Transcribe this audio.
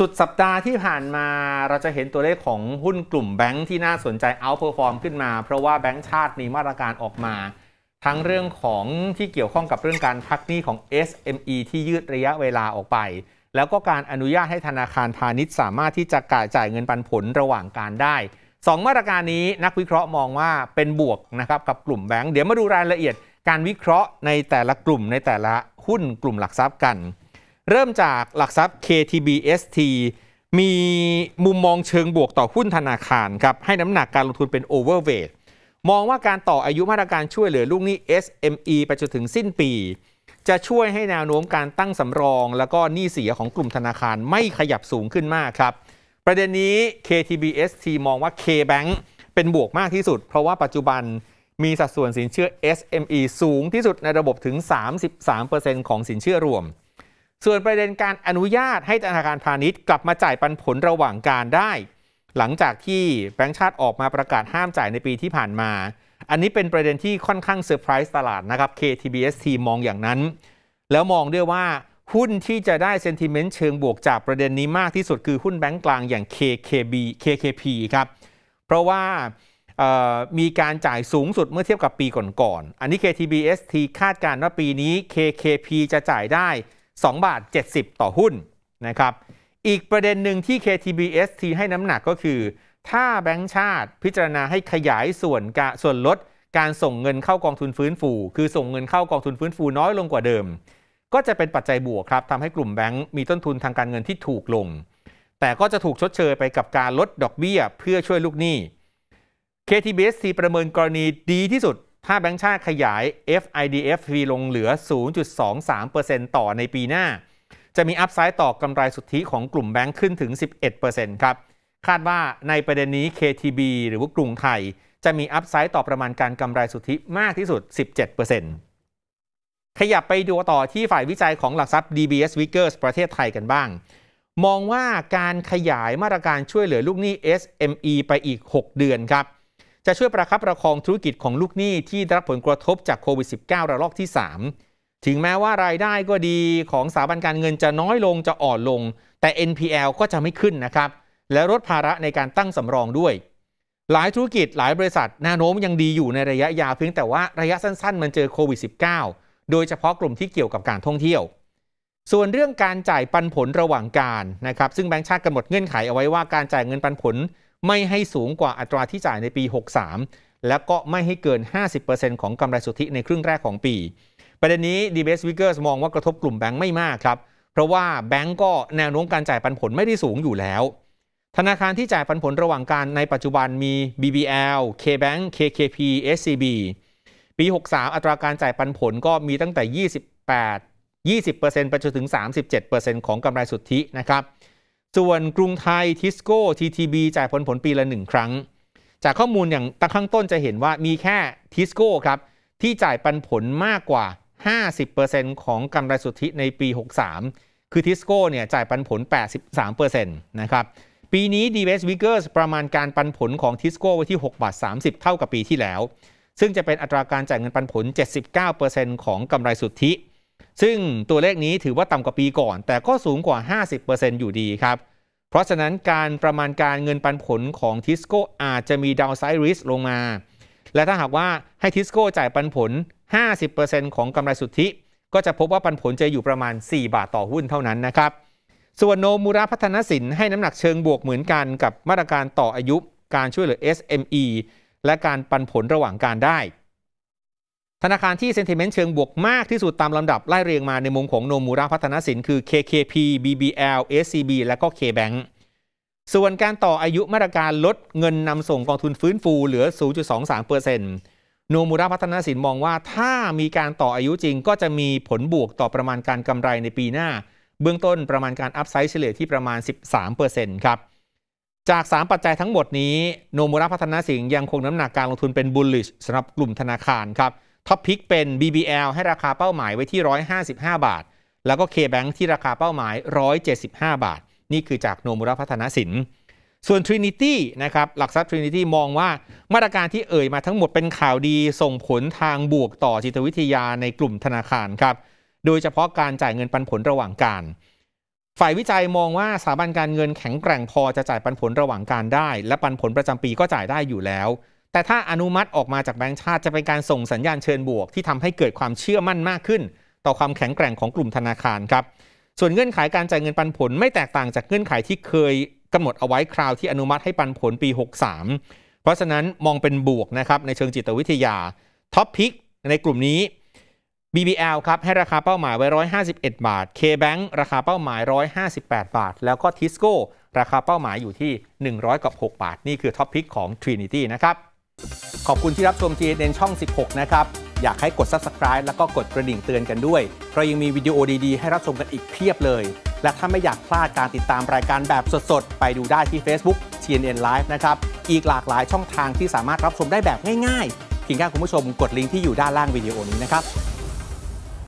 สุดสัปดาห์ที่ผ่านมาเราจะเห็นตัวเลขของหุ้นกลุ่มแบงค์ที่น่าสนใจเอาเพอร์ฟอร์มขึ้นมา เพราะว่าแบงค์ชาติมีมาตรการออกมา ทั้งเรื่องของที่เกี่ยวข้องกับเรื่องการพักหนี้ของ SME ที่ยืดระยะเวลาออกไป แล้วก็การอนุญาตให้ธนาคารพาณิชย์ สามารถที่จะกาจ่ายเงินปันผลระหว่างการได้ 2 มาตรการนี้นักวิเคราะห์มองว่าเป็นบวกนะครับกับกลุ่มแบงค์เดี๋ยวมาดูรายละเอียดการวิเคราะห์ ในแต่ละกลุ่มในแต่ละหุ้นกลุ่มหลักทรัพย์กันเริ่มจากหลักทรัพย์ KTBST มีมุมมองเชิงบวกต่อหุ้นธนาคารครับ ให้น้ำหนักการลงทุนเป็น overweight มองว่าการต่ออายุมาตรการช่วยเหลือลูกหนี้ SME ไปจนถึงสิ้นปี จะช่วยให้แนวโน้มการตั้งสำรองแล้วก็หนี้เสียของกลุ่มธนาคารไม่ขยับสูงขึ้นมากครับ ประเด็นนี้ KTBST มองว่า KBank เป็นบวกมากที่สุด เพราะว่าปัจจุบันมีสัดส่วนสินเชื่อ SME สูงที่สุดในระบบถึง33%ของสินเชื่อรวมส่วนประเด็นการอนุญาตให้ธนาคารพาณิชย์ กลับมาจ่ายปันผลระหว่างการได้ หลังจากที่แบงก์ชาติออกมาประกาศห้ามจ่ายในปีที่ผ่านมา อันนี้เป็นประเด็นที่ค่อนข้างเซอร์ไพรส์ตลาดนะครับ KTBST มองอย่างนั้น แล้วมองด้วยว่าหุ้นที่จะได้เซนติเมนต์เชิงบวกจากประเด็นนี้มากที่สุดคือหุ้นแบงก์กลางอย่าง KKB KKP ครับ เพราะว่ามีการจ่ายสูงสุดเมื่อเทียบกับปีก่อนๆ อันนี้ KTBST คาดการณ์ว่าปีนี้ KKP จะจ่ายได้2บาท 70 ต่อหุ้นนะครับอีกประเด็นหนึ่งที่ KTBST ให้น้ำหนักก็คือ ถ้าแบงก์ชาติพิจารณาให้ขยายส่วนกะส่วนลด การส่งเงินเข้ากองทุนฟื้นฟู คือส่งเงินเข้ากองทุนฟื้นฟูน้อยลงกว่าเดิม ก็จะเป็นปัจจัยบวกครับทำให้กลุ่มแบงก์มีต้นทุนทางการเงินที่ถูกลง แต่ก็จะถูกชดเชยไปกับการลดดอกเบี้ยเพื่อช่วยลูกหนี้ k t b s ีประเมินกรณีดีที่สุดถ้าแบงก์ชาติขยาย FIDF v ลงเหลือ 0.23%ต่อในปีหน้า จะมีอัพไซด์ต่อกำไรสุทธิของกลุ่มแบงค์ขึ้นถึง 11%ครับ คาดว่าในประเด็นนี้ KTB หรือว่ากรุงไทย จะมีอัพไซด์ต่อประมาณการกำไรสุทธิมากที่สุด 17%ขยับไปดูต่อที่ฝ่ายวิจัยของหลักทรัพย์ DBS Vickers ประเทศไทยกันบ้าง มองว่าการขยายมาตรการช่วยเหลือลูกหนี้ SME ไปอีก 6 เดือนครับจะช่วยประคับประคองธุรกิจของลูกหนี้ที่ได้รับผลกระทบจากโควิด -19 ระลอกที่ 3 ถึงแม้ว่ารายได้ก็ดีของสถาบันการเงินจะน้อยลงจะอ่อนลง แต่ NPL ก็จะไม่ขึ้นนะครับ และลดภาระในการตั้งสำรองด้วย หลายธุรกิจหลายบริษัทแนวโน้มยังดีอยู่ในระยะยาวเพียงแต่ว่าระยะสั้นๆมันเจอโควิด -19 โดยเฉพาะกลุ่มที่เกี่ยวกับการท่องเที่ยว ส่วนเรื่องการจ่ายปันผลระหว่างการนะครับ ซึ่งแบงค์ชาติกำหนดเงื่อนไขเอาไว้ว่าการจ่ายเงินปันผลไม่ให้สูงกว่าอัตราที่จ่ายในปี 63 และก็ไม่ให้เกิน 50%ของกำไรสุทธิในครึ่งแรกของปี ประเด็นนี้ดีเบสวิกเกอร์มองว่ากระทบกลุ่มแบงก์ไม่มากครับ เพราะว่าแบงก์ก็แนวโน้มการจ่ายปันผลไม่ได้สูงอยู่แล้ว ธนาคารที่จ่ายปันผลระหว่างการในปัจจุบันมี BBL KBank KKP SCB ปี 63 อัตราการจ่ายปันผลก็มีตั้งแต่ 28 20%ไปจนถึง 37%ของกำไรสุทธินะครับส่วนกรุงไทยทิสโก้ TTB จ่ายผลผลปีละ 1 ครั้ง จากข้อมูลอย่างตั้งข้างต้นจะเห็นว่ามีแค่ทิสโก้ครับที่จ่ายปันผลมากกว่า 50%ของกำไรสุทธิในปี 63 คือทิสโก้เนี่ยจ่ายปันผล 83%นะครับ ปีนี้ d ีเวสวิกเกประมาณการปันผลของทิสโก้ไว้ที่6บาท30 เท่ากับปีที่แล้ว ซึ่งจะเป็นอัตราการจ่ายเงินปันผล 79%ของกำไรสุทธิซึ่งตัวเลขนี้ถือว่าต่ำกว่าปีก่อน แต่ก็สูงกว่า 50%อยู่ดีครับ เพราะฉะนั้นการประมาณการเงินปันผลของทิสโก้อาจจะมีดาวไซริสลงมา และถ้าหากว่าให้ทิสโก้จ่ายปันผล 50%ของกำไรสุทธิ ก็จะพบว่าปันผลจะอยู่ประมาณ 4 บาทต่อหุ้นเท่านั้นนะครับ ส่วนโนมูระพัฒนสินให้น้ำหนักเชิงบวกเหมือนกันกับมาตรการต่ออายุการช่วยเหลือ SME และการปันผลระหว่างการได้ธนาคารที่เซนติเมนต์เชิงบวกมากที่สุดตามลำดับไล่เรียงมาในมุมของโนมูระพัฒนสินคือ KKP BBL SCB และก็ KBank ส่วนการต่ออายุมาตรการลดเงินนำส่งกองทุนฟื้นฟูเหลือ0.23%โนมูระพัฒนาสินมองว่าถ้ามีการต่ออายุจริงก็จะมีผลบวกต่อประมาณการกำไรในปีหน้า เบื้องต้นประมาณการอัพไซด์เฉลี่ยที่ประมาณ13%ครับ จาก3ปัจจัยทั้งหมดนี้ โนมูระพัฒนาสินยังคงน้ำหนักการลงทุนเป็น bullish สำหรับกลุ่มธนาคารครับท็อปพิกเป็น BBL ให้ราคาเป้าหมายไว้ที่ 155 บาท แล้วก็ K-Bank ที่ราคาเป้าหมาย 175 บาท นี่คือจากโนมุระพัฒนสิน ส่วน Trinity นะครับ หลักทรัพย์ Trinity มองว่า มาตรการที่เอ่ยมาทั้งหมดเป็นข่าวดีส่งผลทางบวกต่อจิตวิทยาในกลุ่มธนาคารครับ โดยเฉพาะการจ่ายเงินปันผลระหว่างการ ฝ่ายวิจัยมองว่าสถาบันการเงินแข็งแกร่งพอจะจ่ายปันผลระหว่างการได้ และปันผลประจำปีก็จ่ายได้อยู่แล้วแต่ถ้าอนุมัติออกมาจากแบงก์ชาติจะเป็นการส่งสัญญาณเชิญบวกที่ทำให้เกิดความเชื่อมั่นมากขึ้นต่อความแข็งแกร่งของกลุ่มธนาคารครับส่วนเงื่อนไขาการจ่ายเงินปันผลไม่แตกต่างจากเงื่อนไขที่เคย กำหนดเอาไว้คราวที่อนุมัติให้ปันผลปี 63 เพราะฉะนั้นมองเป็นบวกนะครับในเชิงจิตวิทยาท็อปพิกในกลุ่มนี้ BBL ครับให้ราคาเป้าหมายไว้151บาท KBank ราคาเป้าหมาย 158 บาท แล้วก็ Tisco ราคาเป้าหมายอยู่ที่100กับ6บาทนี่คือท็อปพิกของ Trinity นะครับขอบคุณที่รับชม TNN ช่อง 16 นะครับ อยากให้กด Subscribe แล้วก็กดกระดิ่งเตือนกันด้วย เพราะยังมีวิดีโอดีๆ ให้รับชมกันอีกเพียบเลย และถ้าไม่อยากพลาดการติดตามรายการแบบสด ๆ ไปดูได้ที่ Facebook TNN Live นะครับ อีกหลากหลายช่องทางที่สามารถรับชมได้แบบง่ายๆเพียงแค่คุณผู้ชมกดลิงก์ที่อยู่ด้านล่างวิดีโอนี้นะครับ